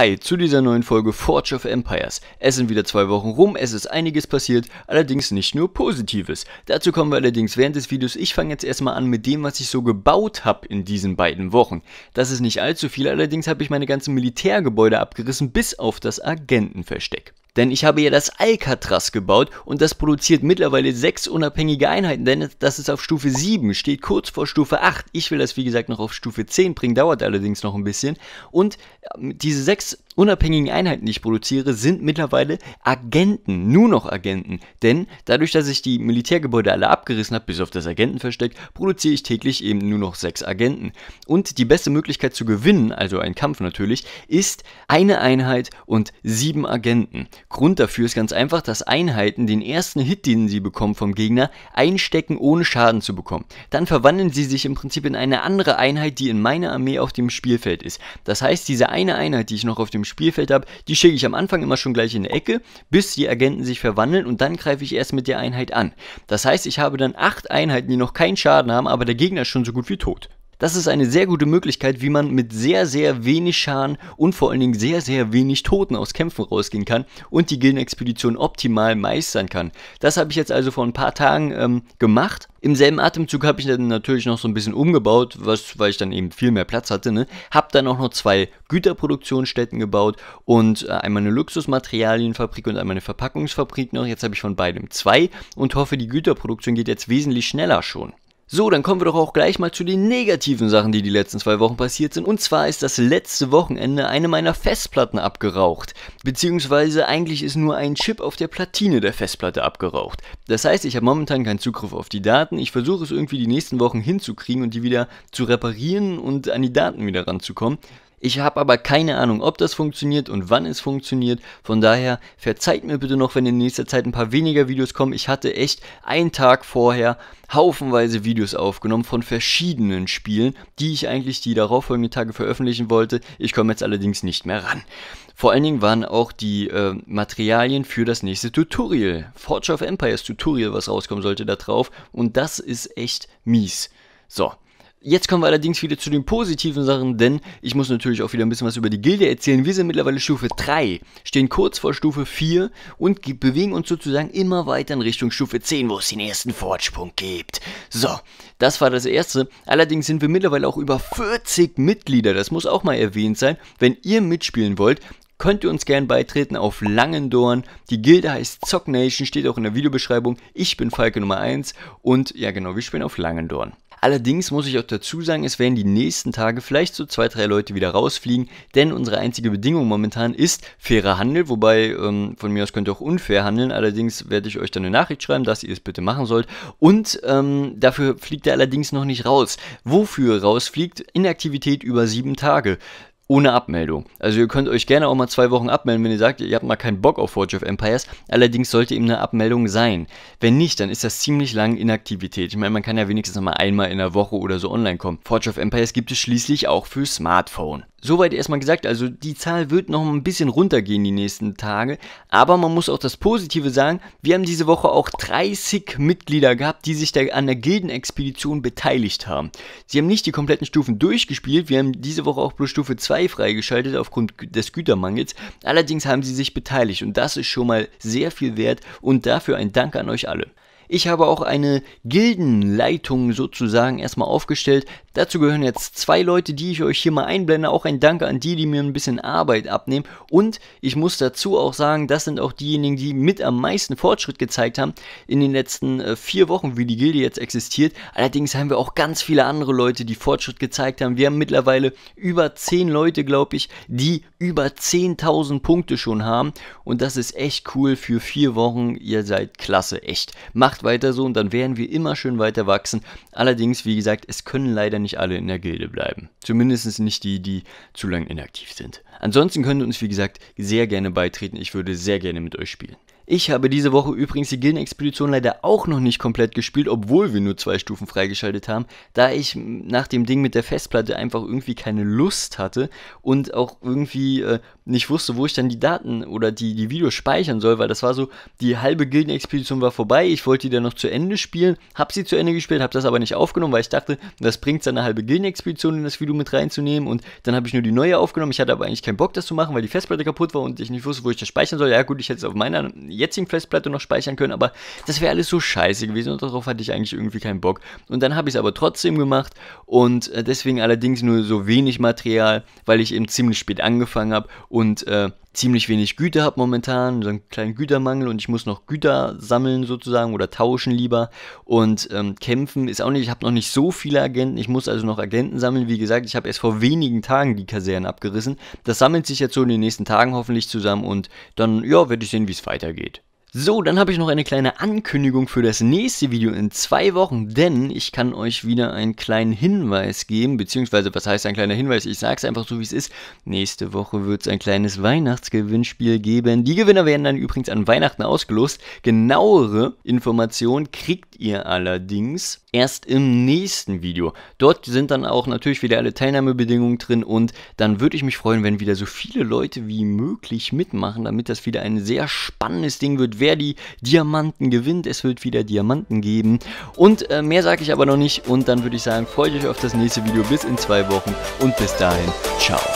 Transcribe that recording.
Hi, zu dieser neuen Folge Forge of Empires. Es sind wieder zwei Wochen rum, es ist einiges passiert, allerdings nicht nur Positives. Dazu kommen wir allerdings während des Videos. Ich fange jetzt erstmal an mit dem, was ich so gebaut habe in diesen beiden Wochen. Das ist nicht allzu viel, allerdings habe ich meine ganzen Militärgebäude abgerissen, bis auf das Agentenversteck. Denn ich habe ja das Alcatraz gebaut und das produziert mittlerweile sechs unabhängige Einheiten, denn das ist auf Stufe 7, steht kurz vor Stufe 8. Ich will das wie gesagt noch auf Stufe 10 bringen, dauert allerdings noch ein bisschen. Und äh, diese sechs unabhängigen Einheiten, die ich produziere, sind mittlerweile Agenten, nur noch Agenten. Denn dadurch, dass ich die Militärgebäude alle abgerissen habe, bis auf das Agentenversteck, produziere ich täglich eben nur noch sechs Agenten. Und die beste Möglichkeit zu gewinnen, also ein Kampf natürlich, ist eine Einheit und sieben Agenten. Grund dafür ist ganz einfach, dass Einheiten den ersten Hit, den sie bekommen vom Gegner, einstecken, ohne Schaden zu bekommen. Dann verwandeln sie sich im Prinzip in eine andere Einheit, die in meiner Armee auf dem Spielfeld ist. Das heißt, diese eine Einheit, die ich noch auf dem Spielfeld habe, die schicke ich am Anfang immer schon gleich in die Ecke, bis die Agenten sich verwandeln und dann greife ich erst mit der Einheit an. Das heißt, ich habe dann acht Einheiten, die noch keinen Schaden haben, aber der Gegner ist schon so gut wie tot. Das ist eine sehr gute Möglichkeit, wie man mit sehr, sehr wenig Schaden und vor allen Dingen sehr, sehr wenig Toten aus Kämpfen rausgehen kann und die Gildenexpedition optimal meistern kann. Das habe ich jetzt also vor ein paar Tagen ähm, gemacht. Im selben Atemzug habe ich dann natürlich noch so ein bisschen umgebaut, was, weil ich dann eben viel mehr Platz hatte. Ne? Habe dann auch noch zwei Güterproduktionsstätten gebaut und äh, einmal eine Luxusmaterialienfabrik und einmal eine Verpackungsfabrik noch. Jetzt habe ich von beidem zwei und hoffe, die Güterproduktion geht jetzt wesentlich schneller schon. So, dann kommen wir doch auch gleich mal zu den negativen Sachen, die die letzten zwei Wochen passiert sind. Und zwar ist das letzte Wochenende eine meiner Festplatten abgeraucht. Beziehungsweise eigentlich ist nur ein Chip auf der Platine der Festplatte abgeraucht. Das heißt, ich habe momentan keinen Zugriff auf die Daten. Ich versuche es irgendwie die nächsten Wochen hinzukriegen und die wieder zu reparieren und an die Daten wieder ranzukommen. Ich habe aber keine Ahnung, ob das funktioniert und wann es funktioniert. Von daher verzeiht mir bitte noch, wenn in nächster Zeit ein paar weniger Videos kommen. Ich hatte echt einen Tag vorher haufenweise Videos aufgenommen von verschiedenen Spielen, die ich eigentlich die darauffolgenden Tage veröffentlichen wollte. Ich komme jetzt allerdings nicht mehr ran. Vor allen Dingen waren auch die äh, Materialien für das nächste Tutorial, Forge of Empires Tutorial, was rauskommen sollte, da drauf. Und das ist echt mies. So. Jetzt kommen wir allerdings wieder zu den positiven Sachen, denn ich muss natürlich auch wieder ein bisschen was über die Gilde erzählen. Wir sind mittlerweile Stufe 3, stehen kurz vor Stufe 4 und bewegen uns sozusagen immer weiter in Richtung Stufe 10, wo es den ersten Fortsprung gibt. So, das war das erste. Allerdings sind wir mittlerweile auch über 40 Mitglieder, das muss auch mal erwähnt sein. Wenn ihr mitspielen wollt, könnt ihr uns gern beitreten auf Langendorn. Die Gilde heißt Zock Nation, steht auch in der Videobeschreibung. Ich bin Falke Nummer 1 und ja genau, wir spielen auf Langendorn. Allerdings muss ich auch dazu sagen, es werden die nächsten Tage vielleicht so zwei, drei Leute wieder rausfliegen, denn unsere einzige Bedingung momentan ist fairer Handel, wobei ähm, von mir aus könnt ihr auch unfair handeln, allerdings werde ich euch dann eine Nachricht schreiben, dass ihr es bitte machen sollt und ähm, dafür fliegt er allerdings noch nicht raus. Wofür rausfliegt? Inaktivität über sieben Tage ohne Abmeldung. Also ihr könnt euch gerne auch mal zwei Wochen abmelden, wenn ihr sagt, ihr habt mal keinen Bock auf Forge of Empires. Allerdings sollte eben eine Abmeldung sein. Wenn nicht, dann ist das ziemlich lange Inaktivität. Ich meine, man kann ja wenigstens noch mal einmal in der Woche oder so online kommen. Forge of Empires gibt es schließlich auch für Smartphone. Soweit erstmal gesagt, also die Zahl wird noch ein bisschen runtergehen die nächsten Tage, aber man muss auch das Positive sagen, wir haben diese Woche auch 30 Mitglieder gehabt, die sich da an der Gildenexpedition beteiligt haben. Sie haben nicht die kompletten Stufen durchgespielt, wir haben diese Woche auch bloß Stufe 2 2 freigeschaltet aufgrund des Gütermangels. Allerdings haben sie sich beteiligt und das ist schon mal sehr viel wert und dafür ein Dank an euch alle. Ich habe auch eine Gildenleitung sozusagen erstmal aufgestellt. Dazu gehören jetzt zwei Leute, die ich euch hier mal einblende. Auch ein Dank an die, die mir ein bisschen Arbeit abnehmen. Und ich muss dazu auch sagen, das sind auch diejenigen, die mit am meisten Fortschritt gezeigt haben in den letzten äh, vier Wochen, wie die Gilde jetzt existiert. Allerdings haben wir auch ganz viele andere Leute, die Fortschritt gezeigt haben. Wir haben mittlerweile über zehn Leute, glaube ich, die über 10.000 Punkte schon haben. Und das ist echt cool für vier Wochen. Ihr seid klasse, echt. Macht weiter so und dann werden wir immer schön weiter wachsen. Allerdings, wie gesagt, es können leider nicht nicht alle in der Gilde bleiben. Zumindest nicht die, die zu lang inaktiv sind. Ansonsten könnt ihr uns, wie gesagt, sehr gerne beitreten. Ich würde sehr gerne mit euch spielen. Ich habe diese Woche übrigens die Gildenexpedition leider auch noch nicht komplett gespielt, obwohl wir nur zwei Stufen freigeschaltet haben, da ich nach dem Ding mit der Festplatte einfach irgendwie keine Lust hatte und auch irgendwie äh, nicht wusste, wo ich dann die Daten oder die, die Videos speichern soll, weil das war so, die halbe Gildenexpedition war vorbei, ich wollte die dann noch zu Ende spielen, habe sie zu Ende gespielt, habe das aber nicht aufgenommen, weil ich dachte, das bringt dann eine halbe Gildenexpedition in das Video mit reinzunehmen und dann habe ich nur die neue aufgenommen, ich hatte aber eigentlich keinen Bock, das zu machen, weil die Festplatte kaputt war und ich nicht wusste, wo ich das speichern soll. Ja gut, ich hätte es auf meiner jetzigen Festplatte noch speichern können, aber das wäre alles so scheiße gewesen und darauf hatte ich eigentlich irgendwie keinen Bock. Und dann habe ich es aber trotzdem gemacht und äh, deswegen allerdings nur so wenig Material, weil ich eben ziemlich spät angefangen habe und äh, ziemlich wenig Güter habe momentan, so einen kleinen Gütermangel und ich muss noch Güter sammeln sozusagen oder tauschen lieber und ähm, kämpfen ist auch nicht, ich habe noch nicht so viele Agenten, ich muss also noch Agenten sammeln, wie gesagt, ich habe erst vor wenigen Tagen die Kasernen abgerissen, das sammelt sich jetzt so in den nächsten Tagen hoffentlich zusammen und dann, ja, werde ich sehen, wie es weitergeht. So, dann habe ich noch eine kleine Ankündigung für das nächste Video in zwei Wochen, denn ich kann euch wieder einen kleinen Hinweis geben, beziehungsweise was heißt ein kleiner Hinweis? Ich sage es einfach so, wie es ist. Nächste Woche wird es ein kleines Weihnachtsgewinnspiel geben. Die Gewinner werden dann übrigens an Weihnachten ausgelost. Genauere Informationen kriegt ihr allerdings erst im nächsten Video. Dort sind dann auch natürlich wieder alle Teilnahmebedingungen drin und dann würde ich mich freuen, wenn wieder so viele Leute wie möglich mitmachen, damit das wieder ein sehr spannendes Ding wird wer die Diamanten gewinnt. Es wird wieder Diamanten geben. Und äh, mehr sage ich aber noch nicht. Und dann würde ich sagen, freut euch auf das nächste Video bis in zwei Wochen. Und bis dahin, ciao.